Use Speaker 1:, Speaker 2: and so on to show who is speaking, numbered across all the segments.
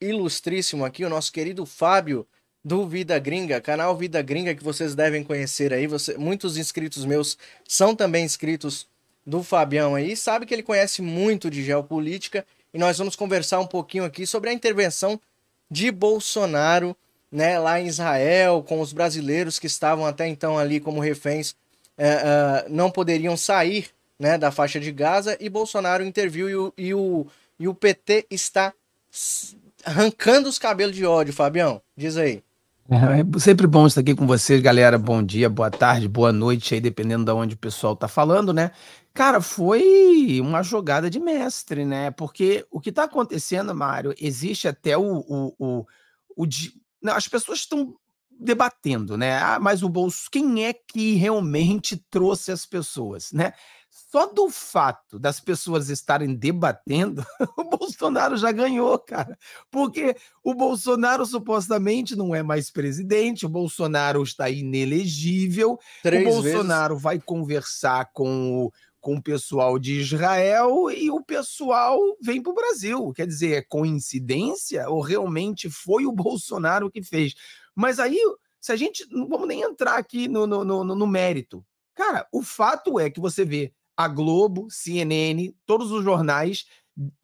Speaker 1: ilustríssimo aqui, o nosso querido Fábio do Vida Gringa, canal Vida Gringa que vocês devem conhecer aí. Você, muitos inscritos meus são também inscritos do Fabião aí. Sabe que ele conhece muito de geopolítica e nós vamos conversar um pouquinho aqui sobre a intervenção de Bolsonaro, né, lá em Israel, com os brasileiros que estavam até então ali como reféns, é, é, não poderiam sair, né, da faixa de Gaza e Bolsonaro interviu e o, e o, e o PT está arrancando os cabelos de ódio, Fabião. Diz aí.
Speaker 2: É, é sempre bom estar aqui com vocês, galera. Bom dia, boa tarde, boa noite aí, dependendo de onde o pessoal tá falando, né? Cara, foi uma jogada de mestre, né? Porque o que tá acontecendo, Mário, existe até o. o, o, o Não, as pessoas estão debatendo, né? Ah, mas o Bolso, quem é que realmente trouxe as pessoas, né? Só do fato das pessoas estarem debatendo, o Bolsonaro já ganhou, cara. Porque o Bolsonaro supostamente não é mais presidente, o Bolsonaro está inelegível, Três o Bolsonaro vezes. vai conversar com o, com o pessoal de Israel e o pessoal vem para o Brasil. Quer dizer, é coincidência ou realmente foi o Bolsonaro que fez? Mas aí, se a gente. Não vamos nem entrar aqui no, no, no, no mérito. Cara, o fato é que você vê a Globo, CNN, todos os jornais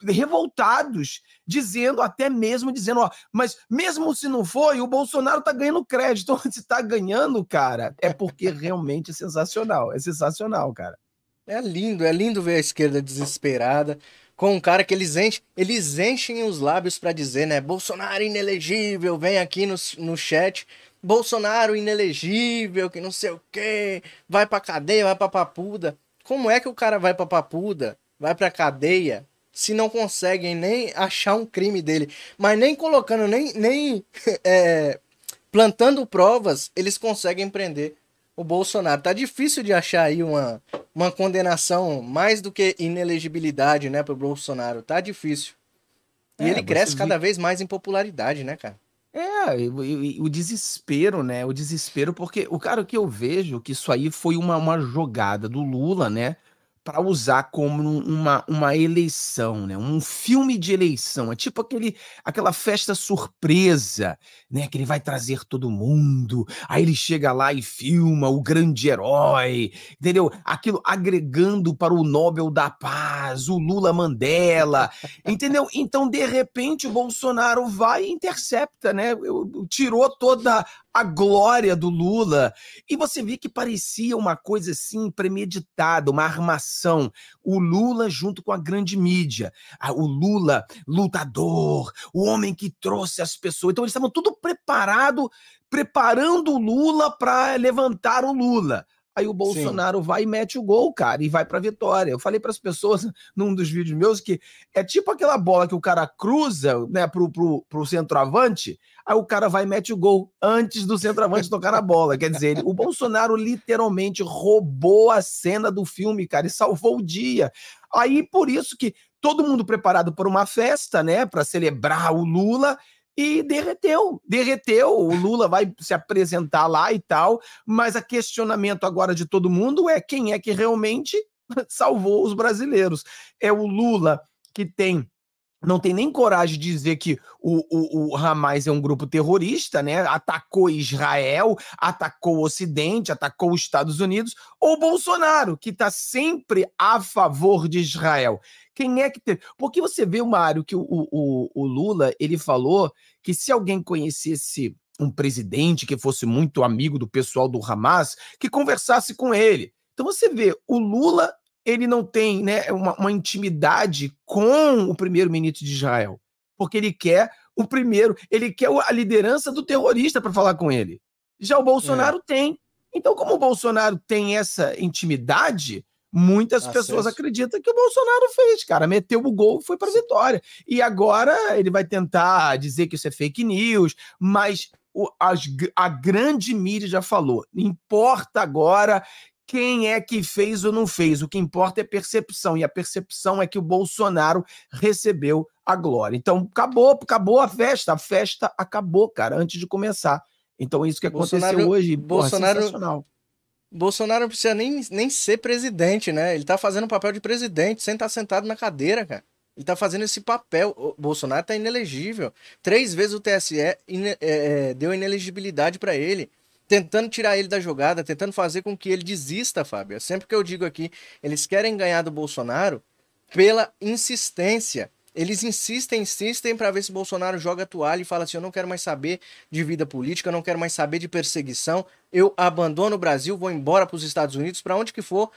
Speaker 2: revoltados, dizendo, até mesmo dizendo, ó, mas mesmo se não foi, o Bolsonaro tá ganhando crédito. se tá ganhando,
Speaker 1: cara, é porque realmente é sensacional. É sensacional, cara. É lindo, é lindo ver a esquerda desesperada com um cara que eles enchem, eles enchem os lábios para dizer, né? Bolsonaro inelegível, vem aqui no, no chat. Bolsonaro inelegível, que não sei o quê, vai pra cadeia, vai pra papuda. Como é que o cara vai pra papuda, vai pra cadeia, se não conseguem nem achar um crime dele? Mas nem colocando, nem, nem é, plantando provas, eles conseguem prender o Bolsonaro. Tá difícil de achar aí uma, uma condenação mais do que inelegibilidade, né, pro Bolsonaro. Tá difícil.
Speaker 2: E é, ele cresce cada
Speaker 1: vez mais em popularidade, né, cara?
Speaker 2: É, e, e, e o desespero, né? O desespero, porque o cara que eu vejo que isso aí foi uma, uma jogada do Lula, né? para usar como uma, uma eleição, né? um filme de eleição. É tipo aquele, aquela festa surpresa, né? que ele vai trazer todo mundo, aí ele chega lá e filma o grande herói, entendeu? Aquilo agregando para o Nobel da Paz, o Lula Mandela, entendeu? Então, de repente, o Bolsonaro vai e intercepta, né? Tirou toda a glória do Lula. E você vê que parecia uma coisa assim premeditada, uma armação. O Lula junto com a grande mídia. Ah, o Lula, lutador, o homem que trouxe as pessoas. Então eles estavam tudo preparado, preparando o Lula para levantar o Lula. Aí o Bolsonaro Sim. vai e mete o gol, cara, e vai para vitória. Eu falei para as pessoas num dos vídeos meus que é tipo aquela bola que o cara cruza, né, pro, pro, pro centroavante, aí o cara vai e mete o gol antes do centroavante tocar na bola. Quer dizer, ele, o Bolsonaro literalmente roubou a cena do filme, cara, e salvou o dia. Aí por isso que todo mundo preparado para uma festa, né, para celebrar o Lula, e derreteu. Derreteu. O Lula vai se apresentar lá e tal, mas a questionamento agora de todo mundo é quem é que realmente salvou os brasileiros. É o Lula que tem não tem nem coragem de dizer que o, o, o, Hamas é um grupo terrorista, né? Atacou Israel, atacou o Ocidente, atacou os Estados Unidos, ou Bolsonaro, que está sempre a favor de Israel. Quem é que teve? Porque você vê, Mário, que o, o, o Lula ele falou que se alguém conhecesse um presidente que fosse muito amigo do pessoal do Hamas, que conversasse com ele. Então você vê, o Lula ele não tem né, uma, uma intimidade com o primeiro-ministro de Israel, porque ele quer o primeiro, ele quer a liderança do terrorista para falar com ele. Já o Bolsonaro é. tem. Então, como o Bolsonaro tem essa intimidade, muitas Acesso. pessoas acreditam que o Bolsonaro fez, cara, meteu o gol, foi para vitória. E agora ele vai tentar dizer que isso é fake news, mas o, as, a grande mídia já falou. Importa agora quem é que fez ou não fez. O que importa é percepção, e a percepção é que o Bolsonaro recebeu a glória. Então, acabou, acabou a festa. A festa acabou, cara, antes de começar. Então, é isso que aconteceu Bolsonaro, hoje, Bolsonaro,
Speaker 1: porra, Bolsonaro não precisa nem, nem ser presidente, né? Ele tá fazendo o papel de presidente sem estar tá sentado na cadeira, cara. Ele tá fazendo esse papel. O Bolsonaro tá inelegível. Três vezes o TSE in, é, é, deu inelegibilidade para ele tentando tirar ele da jogada, tentando fazer com que ele desista, Fábio. É sempre que eu digo aqui, eles querem ganhar do Bolsonaro pela insistência. Eles insistem, insistem para ver se Bolsonaro joga a toalha e fala assim: eu não quero mais saber de vida política, eu não quero mais saber de perseguição, eu abandono o Brasil, vou embora para os Estados Unidos, para onde que for,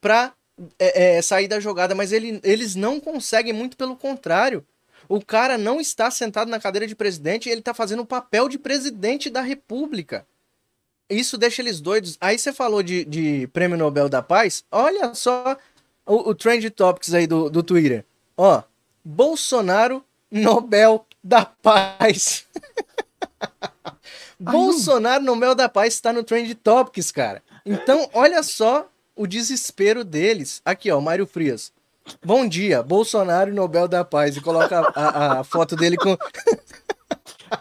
Speaker 1: para é, é, sair da jogada. Mas ele, eles não conseguem, muito pelo contrário. O cara não está sentado na cadeira de presidente, ele está fazendo o papel de presidente da República isso deixa eles doidos. Aí você falou de, de Prêmio Nobel da Paz. Olha só o, o Trend Topics aí do, do Twitter. Ó, Bolsonaro Nobel da Paz. Bolsonaro Nobel da Paz está no Trend Topics, cara. Então, olha só o desespero deles. Aqui, ó, Mário Frias. Bom dia, Bolsonaro Nobel da Paz. E coloca a, a, a foto dele com.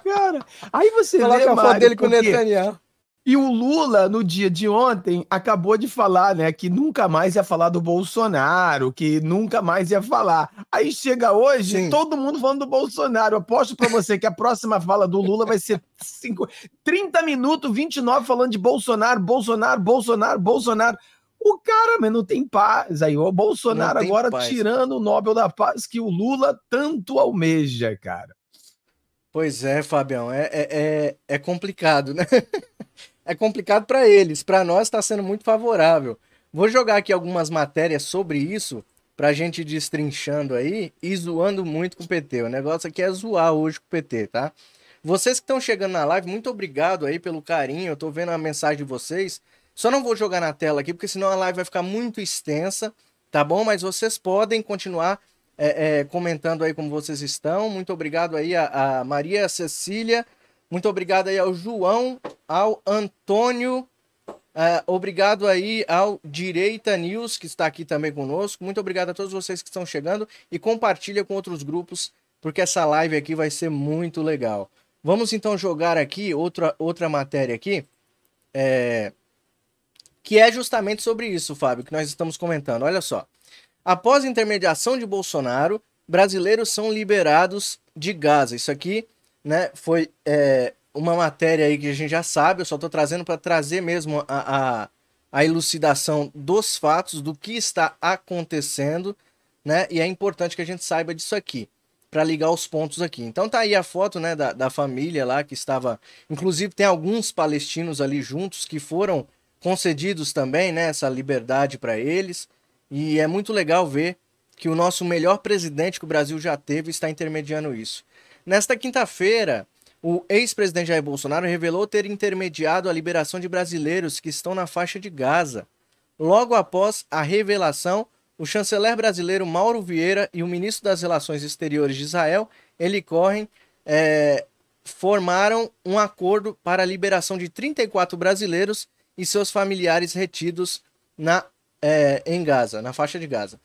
Speaker 2: Cara, aí você coloca vê, a foto Mário, dele com o Netanyahu. E o Lula, no dia de ontem, acabou de falar, né, que nunca mais ia falar do Bolsonaro, que nunca mais ia falar. Aí chega hoje, Sim. todo mundo falando do Bolsonaro. Eu aposto para você que a próxima fala do Lula vai ser cinco, 30 minutos, 29 falando de Bolsonaro, Bolsonaro, Bolsonaro, Bolsonaro. O cara, mas não tem paz. Aí o Bolsonaro agora paz. tirando
Speaker 1: o Nobel da Paz que o Lula tanto almeja, cara. Pois é, Fabião, é, é, é, é complicado, né? é complicado para eles. Para nós está sendo muito favorável. Vou jogar aqui algumas matérias sobre isso para a gente ir destrinchando aí e zoando muito com o PT. O negócio aqui é zoar hoje com o PT, tá? Vocês que estão chegando na live, muito obrigado aí pelo carinho. Eu estou vendo a mensagem de vocês. Só não vou jogar na tela aqui, porque senão a live vai ficar muito extensa, tá bom? Mas vocês podem continuar é, é, comentando aí como vocês estão. Muito obrigado aí a, a Maria Cecília muito obrigado aí ao João, ao Antônio. Uh, obrigado aí ao Direita News, que está aqui também conosco. Muito obrigado a todos vocês que estão chegando e compartilha com outros grupos, porque essa live aqui vai ser muito legal. Vamos então jogar aqui outra, outra matéria aqui, é... que é justamente sobre isso, Fábio, que nós estamos comentando. Olha só. Após intermediação de Bolsonaro, brasileiros são liberados de Gaza. Isso aqui né? Foi é, uma matéria aí que a gente já sabe, eu só estou trazendo para trazer mesmo a, a, a, elucidação dos fatos, do que está acontecendo, né? E é importante que a gente saiba disso aqui, para ligar os pontos aqui. Então tá aí a foto, né, da, da família lá que estava. Inclusive, tem alguns palestinos ali juntos que foram concedidos também, né, essa liberdade para eles. E é muito legal ver que o nosso melhor presidente que o Brasil já teve está intermediando isso. Nesta quinta-feira, o ex-presidente Jair Bolsonaro revelou ter intermediado a liberação de brasileiros que estão na faixa de Gaza. Logo após a revelação, o chanceler brasileiro Mauro Vieira e o ministro das Relações Exteriores de Israel, Eli Cohen, é, formaram um acordo para a liberação de 34 brasileiros e seus familiares retidos na, é, em Gaza, na faixa de Gaza.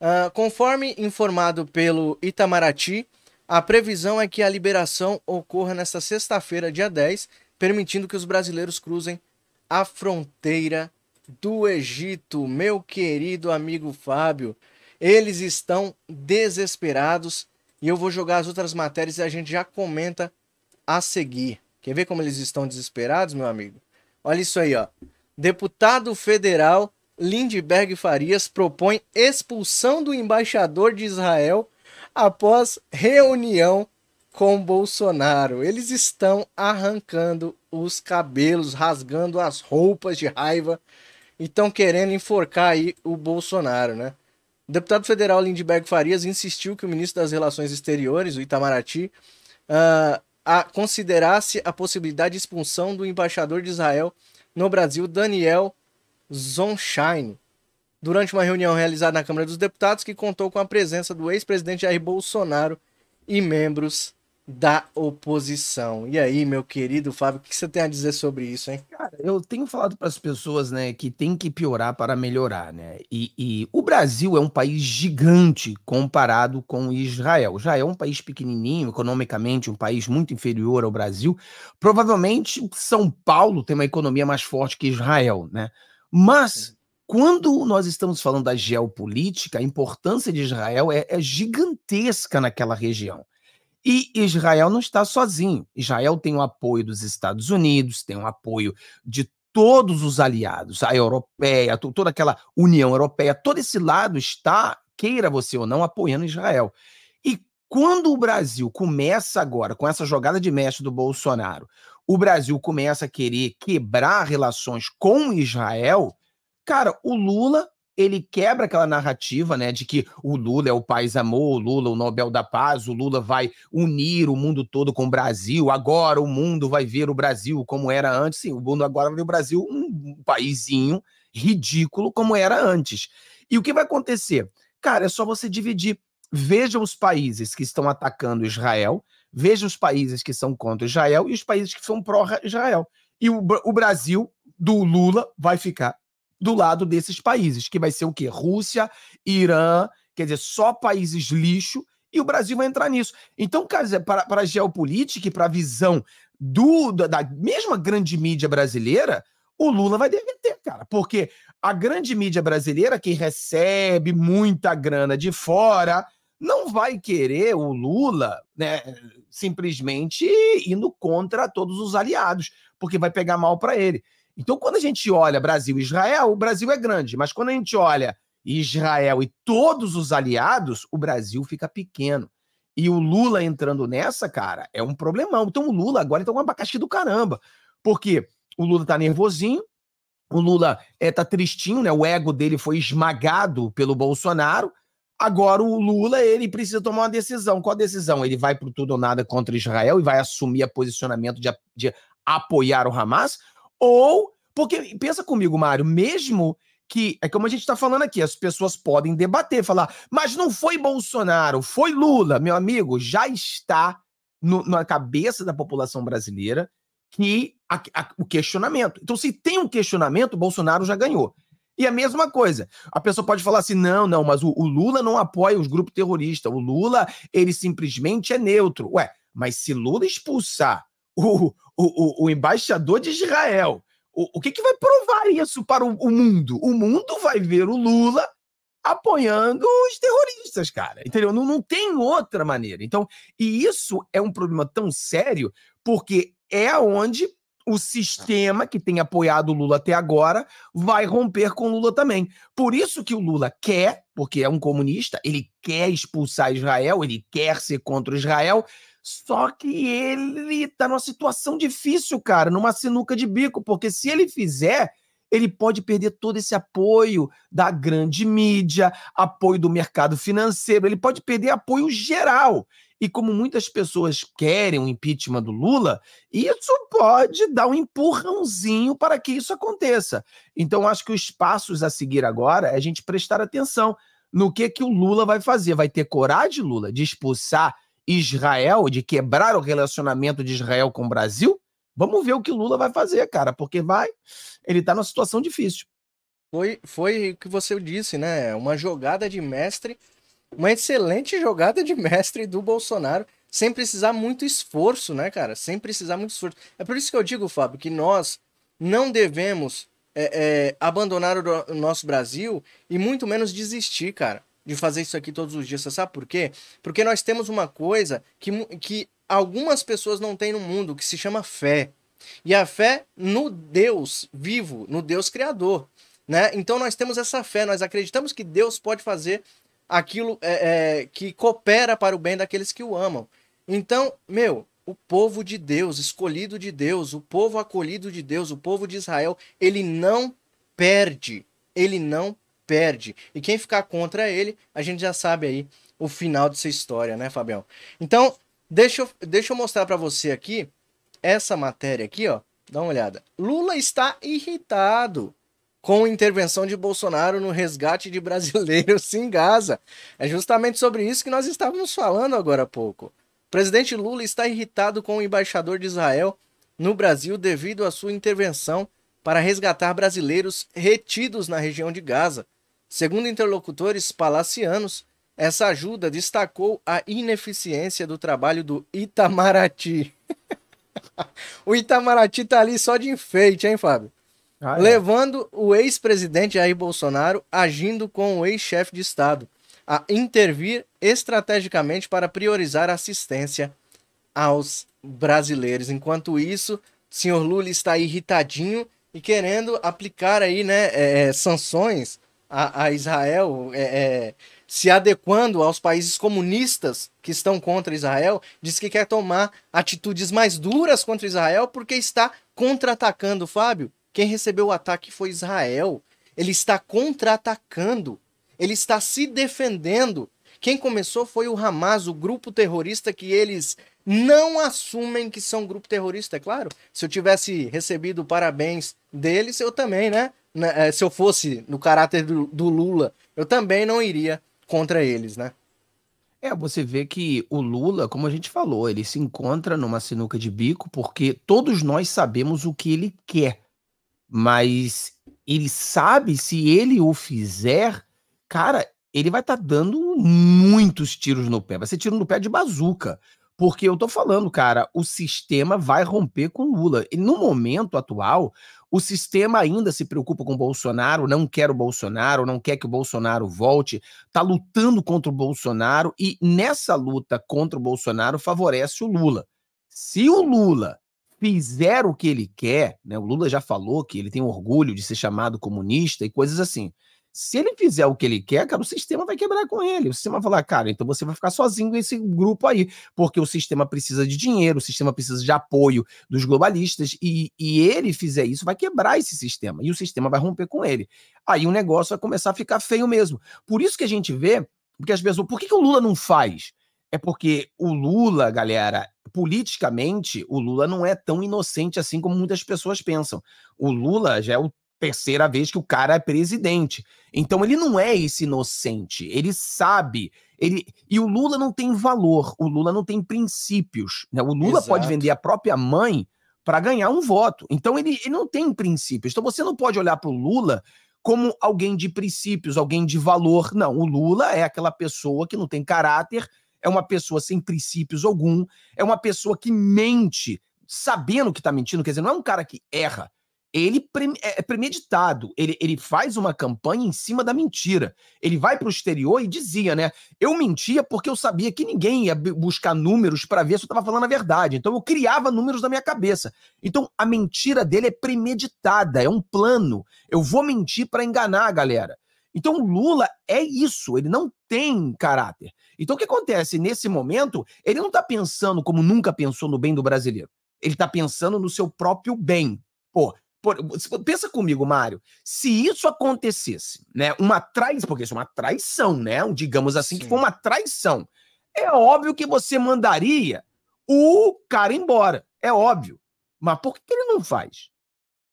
Speaker 1: Uh, conforme informado pelo Itamaraty, a previsão é que a liberação ocorra nesta sexta-feira, dia 10, permitindo que os brasileiros cruzem a fronteira do Egito. Meu querido amigo Fábio, eles estão desesperados e eu vou jogar as outras matérias e a gente já comenta a seguir. Quer ver como eles estão desesperados, meu amigo? Olha isso aí, ó. Deputado federal Lindbergh Farias propõe expulsão do embaixador de Israel após reunião com Bolsonaro. Eles estão arrancando os cabelos, rasgando as roupas de raiva e estão querendo enforcar aí o Bolsonaro, né? O deputado federal Lindbergh Farias insistiu que o ministro das Relações Exteriores, o Itamaraty, uh, a, considerasse a possibilidade de expulsão do embaixador de Israel no Brasil, Daniel Zonshine, durante uma reunião realizada na Câmara dos Deputados que contou com a presença do ex-presidente Jair Bolsonaro e membros da oposição. E aí, meu querido Fábio, o que você tem a dizer sobre isso, hein? Cara, eu tenho
Speaker 2: falado para as pessoas, né, que tem que piorar para melhorar, né? E, e, o Brasil é um país gigante comparado com Israel. Já é um país pequenininho, economicamente, um país muito inferior ao Brasil. Provavelmente São Paulo tem uma economia mais forte que Israel, né? Mas quando nós estamos falando da geopolítica, a importância de Israel é, é gigantesca naquela região. E Israel não está sozinho. Israel tem o apoio dos Estados Unidos, tem o apoio de todos os aliados, a europeia, toda aquela União Europeia, todo esse lado está, queira você ou não, apoiando Israel. E quando o Brasil começa agora com essa jogada de mestre do Bolsonaro, o Brasil começa a querer quebrar relações com Israel, Cara, o Lula, ele quebra aquela narrativa, né, de que o Lula é o paz amor, o Lula é o Nobel da Paz, o Lula vai unir o mundo todo com o Brasil, agora o mundo vai ver o Brasil como era antes, sim, o mundo agora vê o Brasil um paizinho ridículo como era antes. E o que vai acontecer? Cara, é só você dividir. Veja os países que estão atacando Israel, veja os países que são contra Israel e os países que são pró-Israel. E o, o Brasil do Lula vai ficar do lado desses países, que vai ser o quê? Rússia, Irã, quer dizer, só países lixo, e o Brasil vai entrar nisso. Então, cara, para, para a geopolítica e para a visão do, da, da mesma grande mídia brasileira, o Lula vai derreter, cara. Porque a grande mídia brasileira, que recebe muita grana de fora, não vai querer o Lula, né, simplesmente indo contra todos os aliados, porque vai pegar mal para ele. Então, quando a gente olha Brasil e Israel, o Brasil é grande, mas quando a gente olha Israel e todos os aliados, o Brasil fica pequeno. E o Lula entrando nessa, cara, é um problemão. Então, o Lula agora tá com um abacaxi do caramba. Porque o Lula tá nervosinho, o Lula é, tá tristinho, né? O ego dele foi esmagado pelo Bolsonaro. Agora o Lula, ele precisa tomar uma decisão. Qual a decisão? Ele vai pro tudo ou nada contra Israel e vai assumir a posicionamento de, de apoiar o Hamas? Ou, porque pensa comigo, Mário, mesmo que é como a gente está falando aqui, as pessoas podem debater, falar, mas não foi Bolsonaro, foi Lula, meu amigo, já está no, na cabeça da população brasileira que a, a, o questionamento. Então, se tem um questionamento, Bolsonaro já ganhou. E a mesma coisa, a pessoa pode falar assim, não, não, mas o, o Lula não apoia os grupos terroristas, o Lula ele simplesmente é neutro. Ué, mas se Lula expulsar o, o, o, o embaixador de Israel. O, o que, que vai provar isso para o, o mundo? O mundo vai ver o Lula apoiando os terroristas, cara. Entendeu? Não, não tem outra maneira. Então, e isso é um problema tão sério, porque é onde o sistema que tem apoiado o Lula até agora vai romper com o Lula também. Por isso que o Lula quer, porque é um comunista, ele quer expulsar Israel, ele quer ser contra Israel, só que ele tá numa situação difícil, cara, numa sinuca de bico, porque se ele fizer, ele pode perder todo esse apoio da grande mídia, apoio do mercado financeiro, ele pode perder apoio geral. E como muitas pessoas querem o impeachment do Lula, isso pode dar um empurrãozinho para que isso aconteça. Então, acho que os passos a seguir agora é a gente prestar atenção no que que o Lula vai fazer. Vai ter coragem, Lula, de expulsar Israel, de quebrar o relacionamento de Israel com o Brasil, vamos ver o que Lula vai fazer, cara, porque vai, ele
Speaker 1: está numa situação difícil. Foi, foi o que você disse, né? Uma jogada de mestre, uma excelente jogada de mestre do Bolsonaro, sem precisar muito esforço, né, cara? Sem precisar muito esforço. É por isso que eu digo, Fábio, que nós não devemos é, é, abandonar o nosso Brasil e muito menos desistir, cara de fazer isso aqui todos os dias. Você sabe por quê? Porque nós temos uma coisa que, que algumas pessoas não têm no mundo, que se chama fé. E a fé no Deus vivo, no Deus Criador. Né? Então nós temos essa fé, nós acreditamos que Deus pode fazer aquilo é, é, que coopera para o bem daqueles que o amam. Então, meu, o povo de Deus, escolhido de Deus, o povo acolhido de Deus, o povo de Israel, ele não perde, ele não perde. E quem ficar contra ele, a gente já sabe aí o final dessa história, né, Fabião? Então, deixa eu, deixa eu mostrar para você aqui essa matéria aqui, ó. Dá uma olhada. Lula está irritado com intervenção de Bolsonaro no resgate de brasileiros em Gaza. É justamente sobre isso que nós estávamos falando agora há pouco. O presidente Lula está irritado com o embaixador de Israel no Brasil devido à sua intervenção para resgatar brasileiros retidos na região de Gaza, Segundo interlocutores palacianos, essa ajuda destacou a ineficiência do trabalho do Itamaraty. o Itamaraty tá ali só de enfeite, hein, Fábio? Ah, é. Levando o ex-presidente Jair Bolsonaro agindo com o ex-chefe de Estado a intervir estrategicamente para priorizar a assistência aos brasileiros. Enquanto isso, o senhor Lula está irritadinho e querendo aplicar aí, né, é, é sanções a, a Israel, é, é, se adequando aos países comunistas que estão contra Israel, diz que quer tomar atitudes mais duras contra Israel porque está contra-atacando. Fábio, quem recebeu o ataque foi Israel. Ele está contra-atacando. Ele está se defendendo. Quem começou foi o Hamas, o grupo terrorista que eles não assumem que são grupo terrorista, é claro. Se eu tivesse recebido parabéns deles, eu também, né? né, é, se eu fosse no caráter do, do Lula, eu também não iria contra eles, né?
Speaker 2: É, você vê que o Lula, como a gente falou, ele se encontra numa sinuca de bico porque todos nós sabemos o que ele quer. Mas ele sabe se ele o fizer, cara, ele vai estar tá dando muitos tiros no pé. Vai ser tiro no pé de bazuca. Porque eu tô falando, cara, o sistema vai romper com o Lula. E no momento atual, o sistema ainda se preocupa com Bolsonaro, não quer o Bolsonaro, não quer que o Bolsonaro volte, está lutando contra o Bolsonaro e nessa luta contra o Bolsonaro favorece o Lula. Se o Lula fizer o que ele quer, né, o Lula já falou que ele tem orgulho de ser chamado comunista e coisas assim. Se ele fizer o que ele quer, cara, o sistema vai quebrar com ele. O sistema vai falar, cara, então você vai ficar sozinho nesse grupo aí, porque o sistema precisa de dinheiro, o sistema precisa de apoio dos globalistas, e, e ele fizer isso, vai quebrar esse sistema, e o sistema vai romper com ele. Aí o negócio vai começar a ficar feio mesmo. Por isso que a gente vê, porque as pessoas, por que, que o Lula não faz? É porque o Lula, galera, politicamente, o Lula não é tão inocente assim como muitas pessoas pensam. O Lula já é o terceira vez que o cara é presidente. Então ele não é esse inocente, ele sabe. Ele... E o Lula não tem valor, o Lula não tem princípios. Né? O Lula Exato. pode vender a própria mãe para ganhar um voto. Então ele, ele não tem princípios. Então você não pode olhar para o Lula como alguém de princípios, alguém de valor. Não, o Lula é aquela pessoa que não tem caráter, é uma pessoa sem princípios algum, é uma pessoa que mente sabendo que está mentindo, quer dizer, não é um cara que erra, ele é, é premeditado, ele, ele faz uma campanha em cima da mentira. Ele vai para o exterior e dizia, né? Eu mentia porque eu sabia que ninguém ia buscar números para ver se eu estava falando a verdade. Então eu criava números na minha cabeça. Então a mentira dele é premeditada, é um plano. Eu vou mentir para enganar a galera. Então Lula é isso, ele não tem caráter. Então o que acontece nesse momento? Ele não está pensando como nunca pensou no bem do brasileiro. Ele está pensando no seu próprio bem. Pô, por, pensa comigo, Mário. Se isso acontecesse, né? Uma traição, porque isso é uma traição, né? Digamos assim, Sim. que foi uma traição. É óbvio que você mandaria o cara embora. É óbvio. Mas por que, que ele não faz?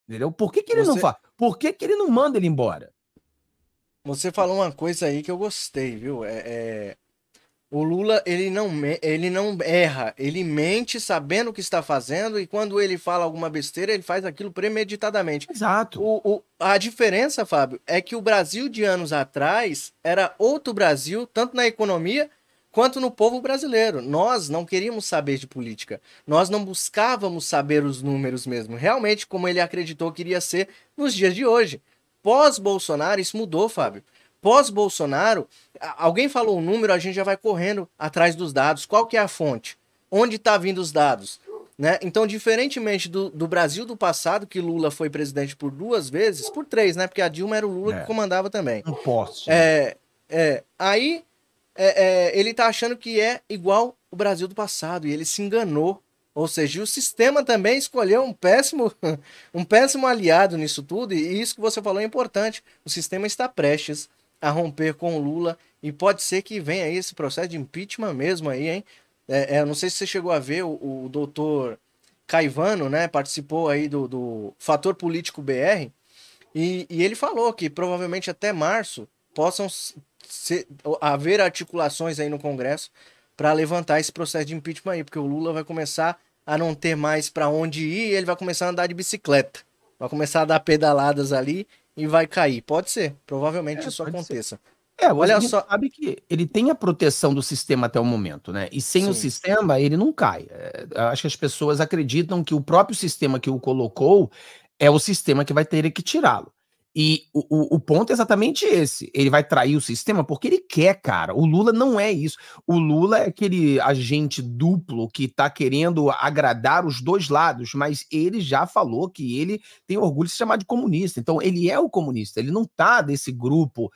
Speaker 2: Entendeu? Por que, que ele você... não faz?
Speaker 1: Por que, que ele não manda ele embora? Você falou uma coisa aí que eu gostei, viu? É, é o Lula, ele não, ele não erra, ele mente sabendo o que está fazendo e quando ele fala alguma besteira, ele faz aquilo premeditadamente. Exato. O, o, a diferença, Fábio, é que o Brasil de anos atrás era outro Brasil, tanto na economia quanto no povo brasileiro. Nós não queríamos saber de política, nós não buscávamos saber os números mesmo, realmente como ele acreditou que iria ser nos dias de hoje. Pós-Bolsonaro, isso mudou, Fábio. Pós-Bolsonaro, alguém falou um número, a gente já vai correndo atrás dos dados. Qual que é a fonte? Onde está vindo os dados? Né? Então, diferentemente do, do, Brasil do passado, que Lula foi presidente por duas vezes, por três, né? Porque a Dilma era o Lula é. que comandava também. Um poste. É, né? é, aí é, é, ele tá achando que é igual o Brasil do passado e ele se enganou. Ou seja, o sistema também escolheu um péssimo, um péssimo aliado nisso tudo, e isso que você falou é importante. O sistema está prestes a romper com Lula e pode ser que venha aí esse processo de impeachment mesmo aí, hein? É, é, não sei se você chegou a ver o, o doutor Caivano, né? Participou aí do, do Fator Político BR e, e ele falou que provavelmente até março possam ser, haver articulações aí no Congresso para levantar esse processo de impeachment aí, porque o Lula vai começar a não ter mais para onde ir, ele vai começar a andar de bicicleta, vai começar a dar pedaladas ali e vai cair. Pode ser, provavelmente é, isso aconteça. Ser. É, olha só. sabe que
Speaker 2: ele tem a proteção do sistema até o momento, né? E sem Sim. o sistema, ele não cai. É, acho que as pessoas acreditam que o próprio sistema que o colocou é o sistema que vai ter que tirá-lo. E o, o, ponto é exatamente esse. Ele vai trair o sistema porque ele quer, cara. O Lula não é isso. O Lula é aquele agente duplo que tá querendo agradar os dois lados, mas ele já falou que ele tem orgulho de se chamar de comunista. Então ele é o comunista, ele não tá desse grupo.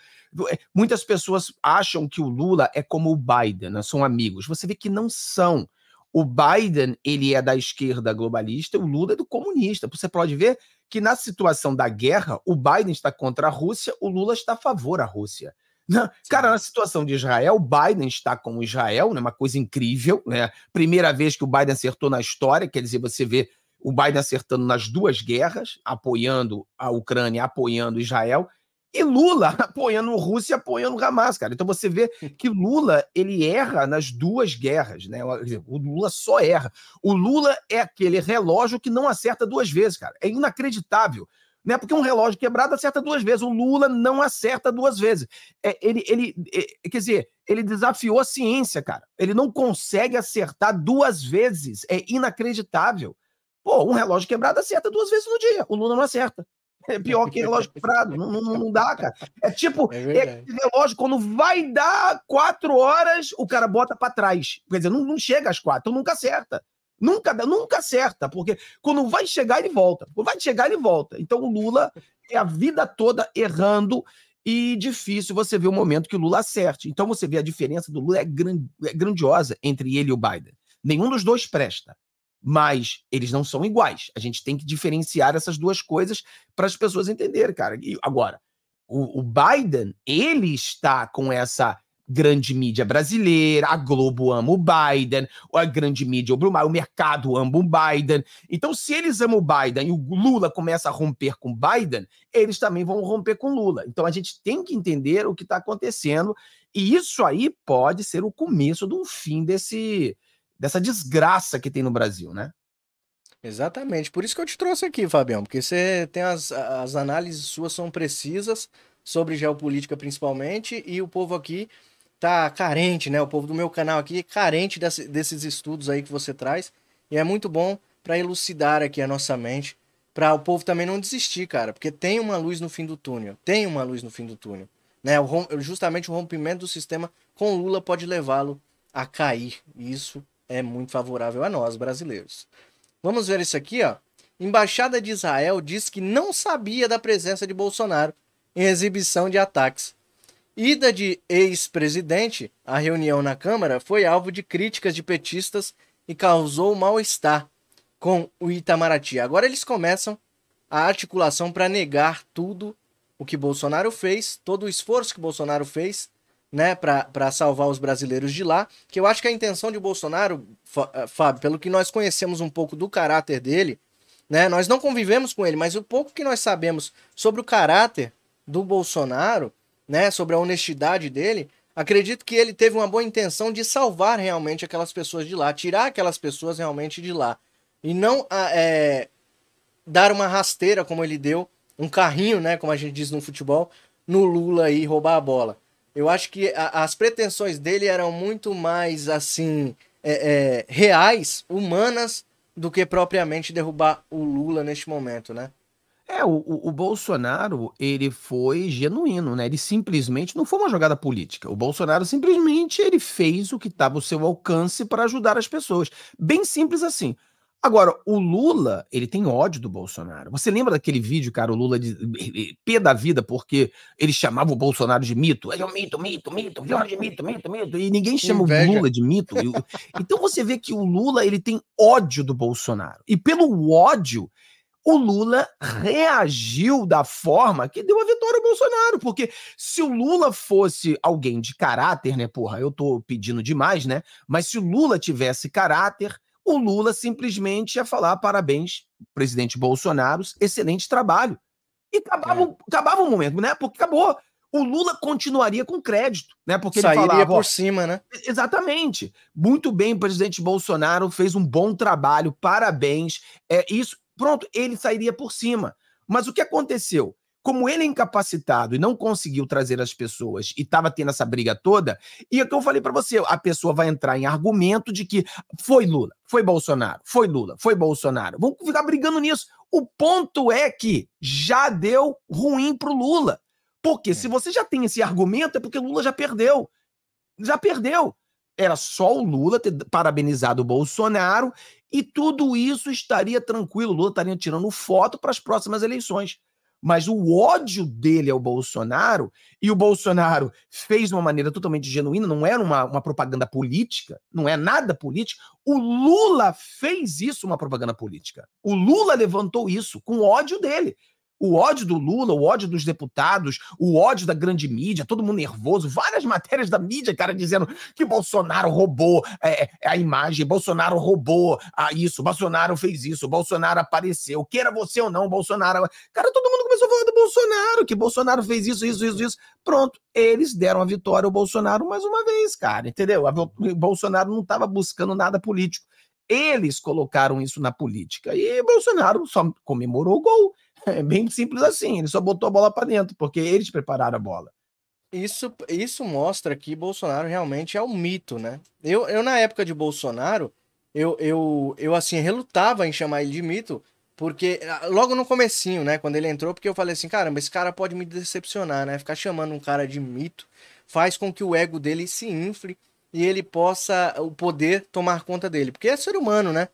Speaker 2: Muitas pessoas acham que o Lula é como o Biden, né? são amigos. Você vê que não são. O Biden, ele é da esquerda globalista, o Lula é do comunista. Você pode ver que na situação da guerra, o Biden está contra a Rússia, o Lula está a favor da Rússia. cara, na situação de Israel, o Biden está com Israel, né, uma coisa incrível. Né? Primeira vez que o Biden acertou na história, quer dizer, você vê o Biden acertando nas duas guerras, apoiando a Ucrânia, apoiando Israel. E Lula apoiando o Rússia e apoiando o Hamas, cara. Então você vê que Lula, ele erra nas duas guerras, né? O Lula só erra. O Lula é aquele relógio que não acerta duas vezes, cara. É inacreditável. Né? Porque um relógio quebrado acerta duas vezes. O Lula não acerta duas vezes. É, ele, ele, é, quer dizer, ele desafiou a ciência, cara. Ele não consegue acertar duas vezes. É inacreditável. Pô, um relógio quebrado acerta duas vezes no dia. O Lula não acerta. É pior que relógio quebrado. Não, não, não, dá, cara. É tipo, é, é relógio, quando vai dar quatro horas, o cara bota para trás. Quer dizer, não, não chega às quatro, nunca acerta. Nunca, nunca acerta, porque quando vai chegar, ele volta. Quando vai chegar, ele volta. Então o Lula é a vida toda errando e difícil você ver o momento que o Lula acerte. Então você vê a diferença do Lula é, é grandiosa entre ele e o Biden. Nenhum dos dois presta mas eles não são iguais. A gente tem que diferenciar essas duas coisas para as pessoas entenderem, cara. E agora, o, o, Biden, ele está com essa grande mídia brasileira, a Globo ama o Biden, a grande mídia o mercado ama o Biden. Então, se eles amam o Biden e o Lula começa a romper com o Biden, eles também vão romper com o Lula. Então, a gente tem que entender o que está acontecendo e isso aí
Speaker 1: pode ser o começo de um fim desse dessa desgraça que tem no Brasil, né? Exatamente, por isso que eu te trouxe aqui, Fabião, porque você tem as, as análises suas são precisas sobre geopolítica principalmente, e o povo aqui tá carente, né? O povo do meu canal aqui é carente desse, desses estudos aí que você traz, e é muito bom para elucidar aqui a nossa mente, para o povo também não desistir, cara, porque tem uma luz no fim do túnel, tem uma luz no fim do túnel, né? O, justamente o rompimento do sistema com Lula pode levá-lo a cair, e isso é muito favorável a nós, brasileiros. Vamos ver isso aqui, ó. Embaixada de Israel diz que não sabia da presença de Bolsonaro em exibição de ataques. Ida de ex-presidente à reunião na Câmara foi alvo de críticas de petistas e causou mal-estar com o Itamaraty. Agora eles começam a articulação para negar tudo o que Bolsonaro fez, todo o esforço que Bolsonaro fez né, para salvar os brasileiros de lá, que eu acho que a intenção de Bolsonaro, eh, Fábio, pelo que nós conhecemos um pouco do caráter dele, né, nós não convivemos com ele, mas o pouco que nós sabemos sobre o caráter do Bolsonaro, né, sobre a honestidade dele, acredito que ele teve uma boa intenção de salvar realmente aquelas pessoas de lá, tirar aquelas pessoas realmente de lá e não é, dar uma rasteira como ele deu, um carrinho, né, como a gente diz no futebol, no Lula e roubar a bola. Eu acho que a, as pretensões dele eram muito mais assim é, é, reais, humanas, do que propriamente derrubar o Lula neste momento, né? É, o, o, Bolsonaro,
Speaker 2: ele foi genuíno, né? Ele simplesmente não foi uma jogada política. O Bolsonaro simplesmente ele fez o que estava ao seu alcance para ajudar as pessoas. Bem simples assim. Agora, o Lula, ele tem ódio do Bolsonaro. Você lembra daquele vídeo, cara, o Lula de, eh, eh, pé da vida, porque ele chamava o Bolsonaro de mito? Ele é um mito, mito, mito, de mito, mito, mito. E ninguém chama Inveja. o Lula de mito. então você vê que o Lula, ele tem ódio do Bolsonaro. E pelo ódio, o Lula reagiu da forma que deu a vitória ao Bolsonaro, porque se o Lula fosse alguém de caráter, né, porra, eu tô pedindo demais, né? Mas se o Lula tivesse caráter, o Lula simplesmente ia falar parabéns, presidente Bolsonaro, excelente trabalho. E acabava, é. acabava o momento, né? Porque acabou. O Lula continuaria com crédito, né? Porque Sairia ele falava, por cima, né? Exatamente. Muito bem, presidente Bolsonaro fez um bom trabalho, parabéns. É isso. Pronto, ele sairia por cima. Mas o que aconteceu? Como ele é incapacitado e não conseguiu trazer as pessoas e estava tendo essa briga toda, e é o que eu falei para você, a pessoa vai entrar em argumento de que foi Lula, foi Bolsonaro, foi Lula, foi Bolsonaro. Vamos ficar brigando nisso. O ponto é que já deu ruim pro Lula. Porque é. se você já tem esse argumento, é porque Lula já perdeu. Já perdeu. Era só o Lula ter parabenizado o Bolsonaro e tudo isso estaria tranquilo. O Lula estaria tirando foto para as próximas eleições mas o ódio dele ao Bolsonaro, e o Bolsonaro fez de uma maneira totalmente genuína, não era é uma, uma propaganda política, não é nada político. O Lula fez isso uma propaganda política. O Lula levantou isso com ódio dele. O ódio do Lula, o ódio dos deputados, o ódio da grande mídia, todo mundo nervoso, várias matérias da mídia, cara, dizendo que Bolsonaro roubou é, é a imagem, Bolsonaro roubou a ah, isso, Bolsonaro fez isso, Bolsonaro apareceu, queira você ou não, Bolsonaro. Cara, todo mundo começou a falar do Bolsonaro, que Bolsonaro fez isso, isso, isso, isso. Pronto, eles deram a vitória ao Bolsonaro mais uma vez, cara, entendeu? Bolsonaro não estava buscando nada político. Eles colocaram isso na política. E Bolsonaro só comemorou o gol. É bem simples assim, ele só botou
Speaker 1: a bola para dentro, porque eles prepararam a bola. Isso, isso mostra que Bolsonaro realmente é um mito, né? Eu, eu na época de Bolsonaro, eu, eu, eu assim, relutava em chamar ele de mito, porque ah, logo no comecinho, né, quando ele entrou, porque eu falei assim, caramba, esse cara pode me decepcionar, né? Ficar chamando um cara de mito faz com que o ego dele se infle e ele possa o poder tomar conta dele, porque é ser humano, né?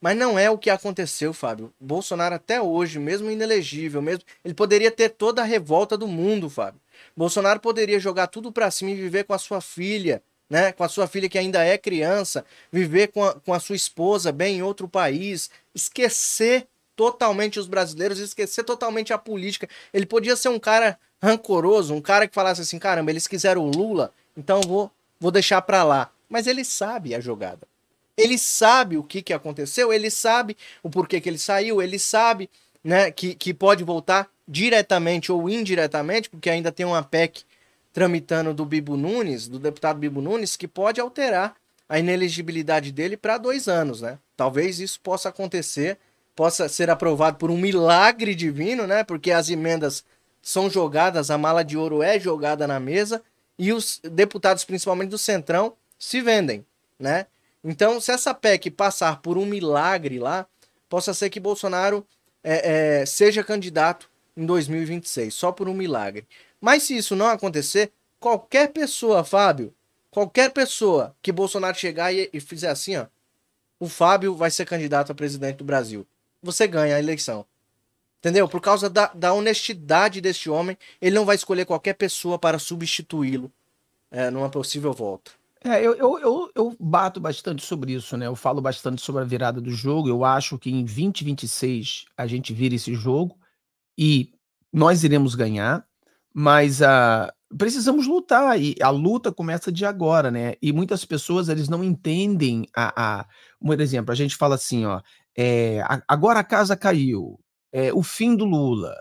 Speaker 1: Mas não é o que aconteceu, Fábio. Bolsonaro até hoje, mesmo inelegível, mesmo, ele poderia ter toda a revolta do mundo, Fábio. Bolsonaro poderia jogar tudo para cima e viver com a sua filha, né? Com a sua filha que ainda é criança, viver com a, com a sua esposa bem em outro país, esquecer totalmente os brasileiros, esquecer totalmente a política. Ele podia ser um cara rancoroso, um cara que falasse assim: caramba, eles quiseram o Lula, então vou, vou deixar pra lá. Mas ele sabe a jogada. Ele sabe o que, que aconteceu, ele sabe o porquê que ele saiu, ele sabe né, que, que pode voltar diretamente ou indiretamente, porque ainda tem uma PEC tramitando do Bibo Nunes, do deputado Bibo Nunes, que pode alterar a inelegibilidade dele para dois anos, né? Talvez isso possa acontecer possa ser aprovado por um milagre divino, né? Porque as emendas são jogadas, a mala de ouro é jogada na mesa e os deputados, principalmente do Centrão, se vendem, né? Então, se essa PEC passar por um milagre lá, possa ser que Bolsonaro é, é, seja candidato em 2026, só por um milagre. Mas se isso não acontecer, qualquer pessoa, Fábio, qualquer pessoa que Bolsonaro chegar e, e fizer assim, ó, o Fábio vai ser candidato a presidente do Brasil você ganha a eleição. Entendeu? Por causa da, da honestidade deste homem, ele não vai escolher qualquer pessoa para substituí-lo é, numa possível volta.
Speaker 2: É, eu, eu, eu, eu, bato bastante sobre isso, né? Eu falo bastante sobre a virada do jogo. Eu acho que em 2026 a gente vira esse jogo e nós iremos ganhar, mas a, ah, precisamos lutar e a luta começa de agora, né? E muitas pessoas eles não entendem a, a por exemplo, a gente fala assim, ó, é, agora a casa caiu, é, o fim do Lula,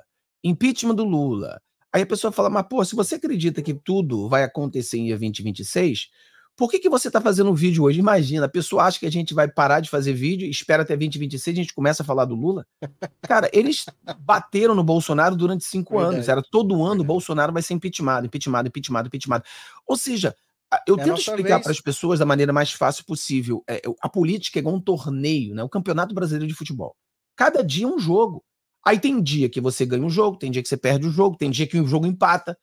Speaker 2: impeachment do Lula. Aí a pessoa fala, mas pô, se você acredita que tudo vai acontecer em 2026, por que, que você está fazendo um vídeo hoje? Imagina, a pessoa acha que a gente vai parar de fazer vídeo, espera até 2026, a gente começa a falar do Lula. Cara, eles bateram no Bolsonaro durante cinco Verdade. anos. Era todo ano o Bolsonaro vai ser impeachment, impeachment, impeachment, impeachment. Ou seja, ah, eu é tento explicar para as pessoas da maneira mais fácil possível. É, a política é igual um torneio, né? O Campeonato Brasileiro de Futebol. Cada dia é um jogo. Aí tem dia que você ganha um jogo, tem dia que você perde o um jogo, tem dia que o um jogo empata.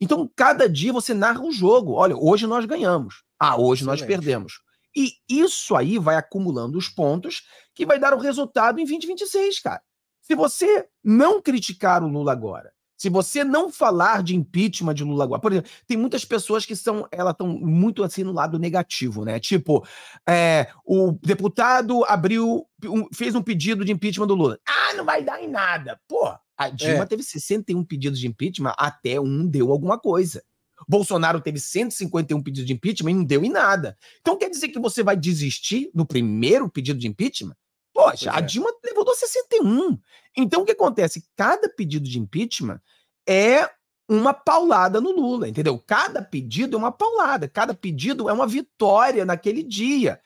Speaker 2: Então, cada dia você narra um jogo. Olha, hoje nós ganhamos. Ah, hoje Excelente. nós perdemos. E isso aí vai acumulando os pontos que vai dar o resultado em 2026, cara. Se você não criticar o Lula agora, se você não falar de impeachment de Lula agora, por exemplo, tem muitas pessoas que são, elas estão muito assim no lado negativo, né? Tipo, é, o deputado abriu, um, fez um pedido de impeachment do Lula. Ah, não vai dar em nada. Pô, a Dilma é. teve 61 pedidos de impeachment, até um deu alguma coisa. Bolsonaro teve 151 pedidos de impeachment e não deu em nada. Então quer dizer que você vai desistir no primeiro pedido de impeachment? Poxa, a é. Dilma levou 61. Então, o que acontece? Cada pedido de impeachment é uma paulada no Lula, entendeu? Cada pedido é uma paulada, cada pedido é uma vitória naquele dia.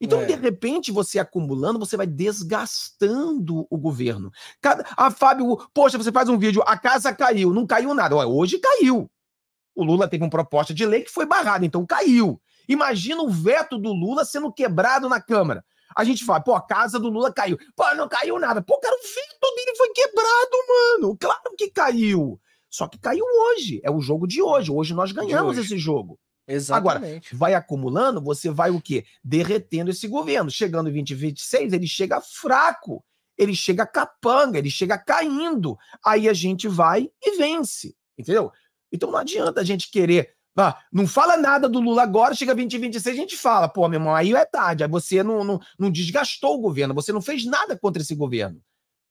Speaker 2: Então, é. de repente, você acumulando, você vai desgastando o governo. Cada, a ah, Fábio, poxa, você faz um vídeo, a casa caiu, não caiu nada. Ué, hoje caiu. O Lula teve uma proposta de lei que foi barrada, então caiu. Imagina o veto do Lula sendo quebrado na Câmara a gente fala, pô, a casa do Lula caiu. Pô, não caiu nada. Pô, cara, o vidro dele foi quebrado, mano. Claro que caiu. Só que caiu hoje. É o jogo de hoje. Hoje nós ganhamos hoje. esse jogo. Exatamente. Agora, vai acumulando, você vai o quê? Derretendo esse governo. Chegando em 2026, ele chega fraco, ele chega capanga, ele chega caindo. Aí a gente vai e vence, entendeu? Então não adianta a gente querer ah, não fala nada do Lula agora, chega 2026, a gente fala, pô, meu irmão, aí é tarde, aí você não, não, não desgastou o governo, você não fez nada contra esse governo.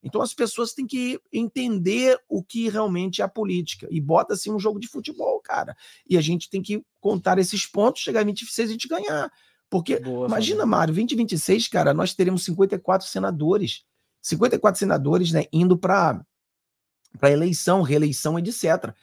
Speaker 2: Então as pessoas têm que entender o que realmente é a política. E bota-se assim, um jogo de futebol, cara. E a gente tem que contar esses pontos, chegar em 2026 e a gente ganhar. Porque, Boa, imagina, família. Mário, 2026, cara, nós teremos 54 senadores. 54 senadores, né, indo para eleição, reeleição, etc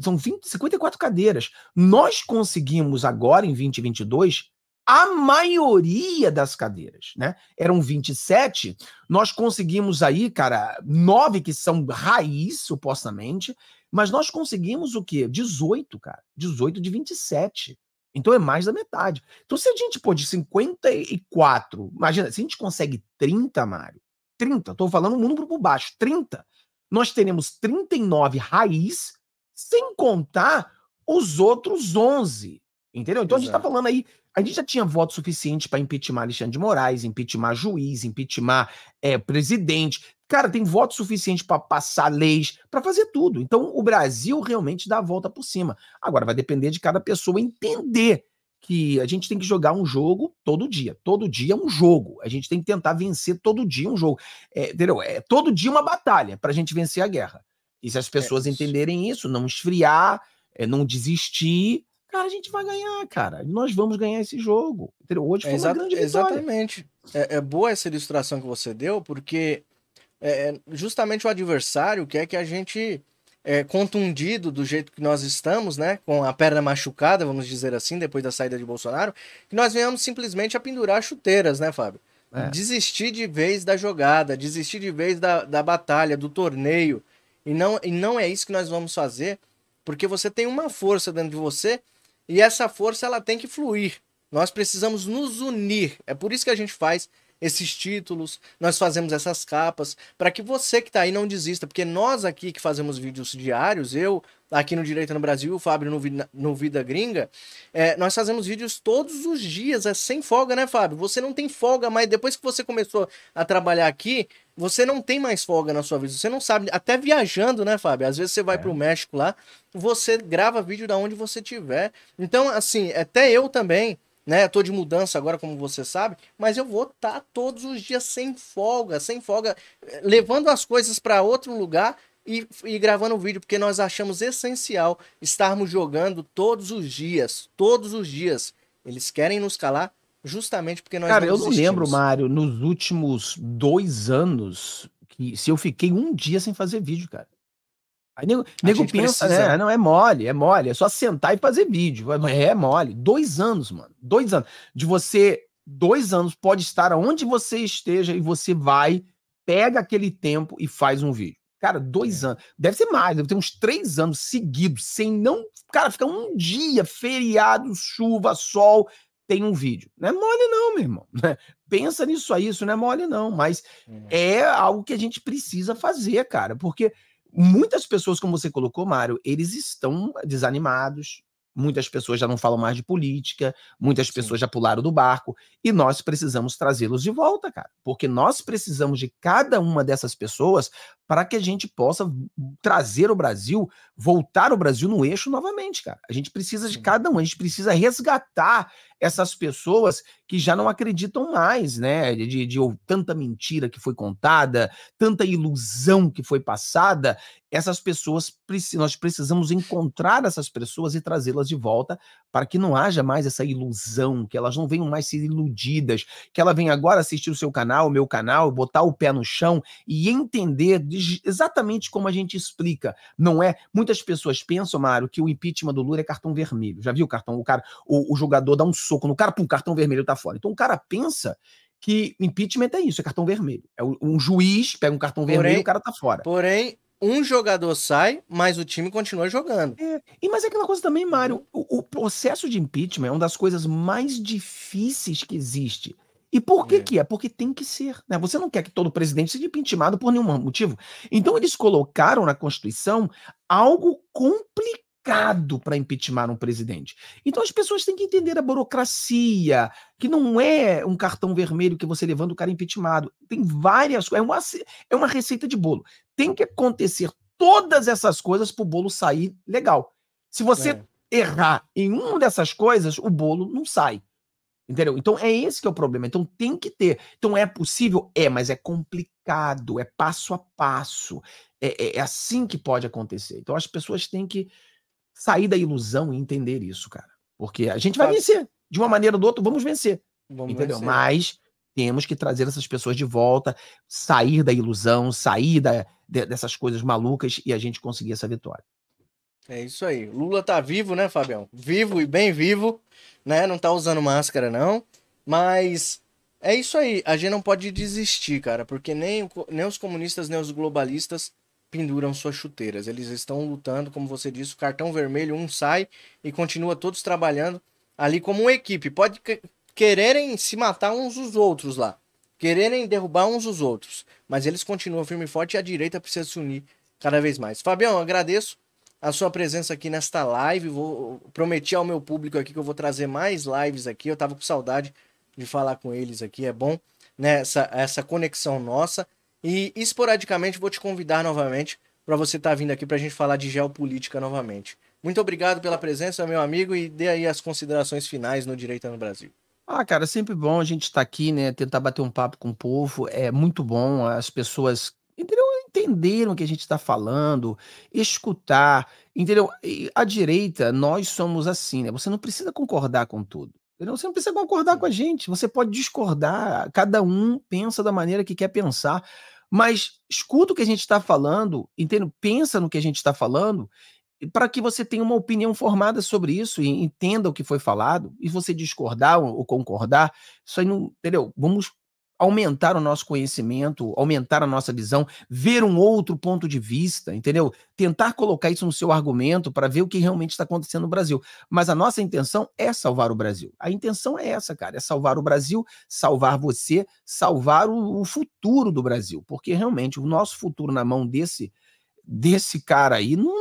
Speaker 2: são 20, 54 cadeiras. Nós conseguimos agora, em 2022, a maioria das cadeiras, né? Eram 27, nós conseguimos aí, cara, nove que são raiz, supostamente, mas nós conseguimos o quê? 18, cara. 18 de 27. Então é mais da metade. Então se a gente pôr de 54, imagina, se a gente consegue 30, Mário, 30, estou falando um número por baixo, 30, nós teremos 39 raiz sem contar os outros 11. Entendeu? Então Exato. a gente está falando aí. A gente já tinha voto suficiente para impeachment Alexandre de Moraes, impeachment juiz, impeachment é, presidente. Cara, tem voto suficiente para passar leis, para fazer tudo. Então o Brasil realmente dá a volta por cima. Agora vai depender de cada pessoa entender que a gente tem que jogar um jogo todo dia. Todo dia é um jogo. A gente tem que tentar vencer todo dia um jogo. É, entendeu? É todo dia uma batalha para a gente vencer a guerra. E se as é, pessoas é isso. entenderem isso, não esfriar, é, não desistir,
Speaker 1: cara, a gente vai ganhar,
Speaker 2: cara. Nós vamos
Speaker 1: ganhar esse jogo. Entendeu? Hoje foi é uma grande vitória. Exatamente. É, é, boa essa ilustração que você deu, porque é, é, justamente o adversário quer que a gente, é, contundido do jeito que nós estamos, né, com a perna machucada, vamos dizer assim, depois da saída de Bolsonaro, que nós venhamos simplesmente a pendurar chuteiras, né, Fábio? Desistir de vez da jogada, desistir de vez da, da batalha, do torneio. E não, e não é isso que nós vamos fazer, porque você tem uma força dentro de você e essa força ela tem que fluir. Nós precisamos nos unir. É por isso que a gente faz esses títulos, nós fazemos essas capas, para que você que está aí não desista, porque nós aqui que fazemos vídeos diários, eu aqui no Direito no Brasil, o Fábio no, Vida, no Vida Gringa, é, nós fazemos vídeos todos os dias, é sem folga, né, Fábio? Você não tem folga, mas depois que você começou a trabalhar aqui, você não tem mais folga na sua vida. Você não sabe, até viajando, né, Fábio? Às vezes você vai é. para o México lá, você grava vídeo da onde você tiver. Então, assim, até eu também, né? Estou tô de mudança agora, como você sabe, mas eu vou estar tá todos os dias sem folga, sem folga, eh, levando as coisas para outro lugar e, e, gravando o vídeo, porque nós achamos essencial estarmos jogando todos os dias, todos os dias. Eles querem nos calar Justamente porque nós. Cara, eu não lembro,
Speaker 2: Mário, nos últimos dois anos, que se eu fiquei um dia sem fazer vídeo, cara. Aí nego, nego pensa, precisa. né? Ah, não, é mole, é mole, é só sentar e fazer vídeo. É, é mole. Dois anos, mano. Dois anos. De você, dois anos, pode estar onde você esteja e você vai, pega aquele tempo e faz um vídeo. Cara, dois é. anos. Deve ser mais, deve ter uns três anos seguidos, sem não. Cara, fica um dia, feriado, chuva, sol, tem um vídeo. Não é mole, não, meu irmão. Né? Pensa nisso aí, isso não é mole, não. Mas uhum. é algo que a gente precisa fazer, cara, porque muitas pessoas, como você colocou, Mário, eles estão desanimados, Muitas pessoas já não falam mais de política, muitas Sim. pessoas já pularam do barco, e nós precisamos trazê-los de volta, cara, porque nós precisamos de cada uma dessas pessoas para que a gente possa trazer o Brasil, voltar o Brasil no eixo novamente, cara. A gente precisa de cada um, a gente precisa resgatar essas pessoas que já não acreditam mais, né? De, de, de tanta mentira que foi contada, tanta ilusão que foi passada, essas pessoas, nós precisamos encontrar essas pessoas e trazê-las de volta para que não haja mais essa ilusão, que elas não venham mais ser iludidas, que ela venha agora assistir o seu canal, o meu canal, botar o pé no chão e entender exatamente como a gente explica. Não é? Muitas pessoas pensam, Mário, que o impeachment do Lula é cartão vermelho. Já viu o cartão? O cara, o, o jogador dá um soco no cara, pum, cartão vermelho tá fora. Então o cara pensa que impeachment é isso, é cartão vermelho. É um juiz pega um cartão porém, vermelho e o cara
Speaker 1: tá fora. Porém, um jogador sai, mas o
Speaker 2: time continua jogando. É, e mas é aquela coisa também, Mário, uhum. o, o, processo de impeachment é uma das coisas mais difíceis que existe. E por que é. que é? Porque tem que ser. Né? Você não quer que todo presidente seja impeachmentado por nenhum motivo. Então eles colocaram na Constituição algo complicado para impeachmentar um presidente. Então as pessoas têm que entender a burocracia, que não é um cartão vermelho que você levando o cara impeachmentado. Tem várias coisas. É uma, é uma receita de bolo tem que acontecer todas essas coisas para o bolo sair legal. Se você é. errar em uma dessas coisas, o bolo não sai. Entendeu? Então é esse que é o problema. Então tem que ter. Então é possível? É, mas é complicado, é passo a passo. É, é, é assim que pode acontecer. Então as pessoas têm que sair da ilusão e entender isso, cara. Porque a gente vai vencer. De uma maneira ou de outra, vamos vencer.
Speaker 1: Vamos entendeu? Vencer. É. Mas
Speaker 2: temos que trazer essas pessoas de volta, sair da ilusão, sair da, de, dessas coisas malucas e a gente conseguir essa vitória.
Speaker 1: É isso aí. Lula tá vivo, né, Fabião? Vivo e bem vivo, né? Não tá usando máscara, não. Mas é isso aí. A gente não pode desistir, cara, porque nem, nem os comunistas, nem os globalistas penduram suas chuteiras. Eles estão lutando, como você disse, o cartão vermelho, um sai e continua todos trabalhando ali como uma equipe. Pode quererem se matar uns os outros lá. Quererem derrubar uns os outros. Mas eles continuam firme e forte e a direita precisa se unir cada vez mais. Fabião, agradeço a sua presença aqui nesta live. Vou, prometi ao meu público aqui que eu vou trazer mais lives aqui. Eu tava com saudade de falar com eles aqui. É bom nessa né? essa conexão nossa. E esporadicamente vou te convidar novamente para você estar tá vindo aqui para a gente falar de geopolítica novamente. Muito obrigado pela presença, meu amigo, e dê aí as considerações finais no Direito no Brasil.
Speaker 2: Ah, cara, sempre bom a gente estar tá aqui, né? Tentar bater um papo com o povo. É muito bom as pessoas entendeu? entenderam o que a gente está falando, escutar, entendeu? E a direita, nós somos assim, né? Você não precisa concordar com tudo. Entendeu? Você não precisa concordar com a gente, você pode discordar, cada um pensa da maneira que quer pensar, mas escuta o que a gente está falando, entendeu? Pensa no que a gente está falando para que você tenha uma opinião formada sobre isso e entenda o que foi falado, e você discordar ou concordar, isso aí não, entendeu? Vamos aumentar o nosso conhecimento, aumentar a nossa visão, ver um outro ponto de vista, entendeu? Tentar colocar isso no seu argumento para ver o que realmente está acontecendo no Brasil. Mas a nossa intenção é salvar o Brasil. A intenção é essa, cara, é salvar o Brasil, salvar você, salvar o, o futuro do Brasil, porque realmente o nosso futuro na mão desse desse cara aí não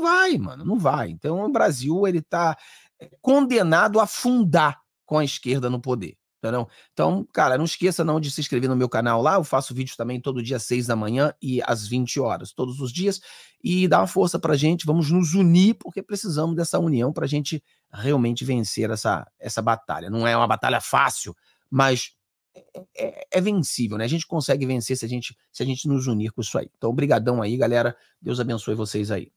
Speaker 2: vai, mano, não vai. Então o Brasil ele tá é, condenado a afundar com a esquerda no poder. Entendeu? Então, cara, não esqueça não de se inscrever no meu canal lá. Eu faço vídeo também todo dia às 6 da manhã e às 20 horas, todos os dias. E dá uma força pra gente, vamos nos unir, porque precisamos dessa união pra gente realmente vencer essa, essa batalha. Não é uma batalha fácil, mas é, é, é, é vencível, né? A gente consegue vencer se a gente, se a gente nos unir com isso aí. Então, obrigadão aí, galera. Deus abençoe vocês aí.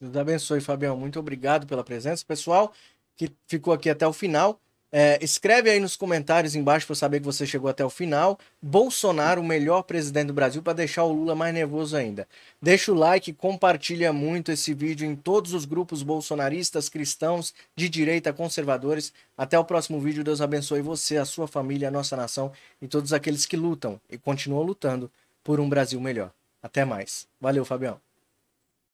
Speaker 1: Deus abençoe, Fabião. Muito obrigado pela presença. Pessoal que ficou aqui até o final, é, escreve aí nos comentários embaixo para saber que você chegou até o final. Bolsonaro, o melhor presidente do Brasil, para deixar o Lula mais nervoso ainda. Deixa o like, compartilha muito esse vídeo em todos os grupos bolsonaristas, cristãos, de direita, conservadores. Até o próximo vídeo. Deus abençoe você, a sua família, a nossa nação e todos aqueles que lutam e continuam lutando por um Brasil melhor. Até mais. Valeu, Fabião.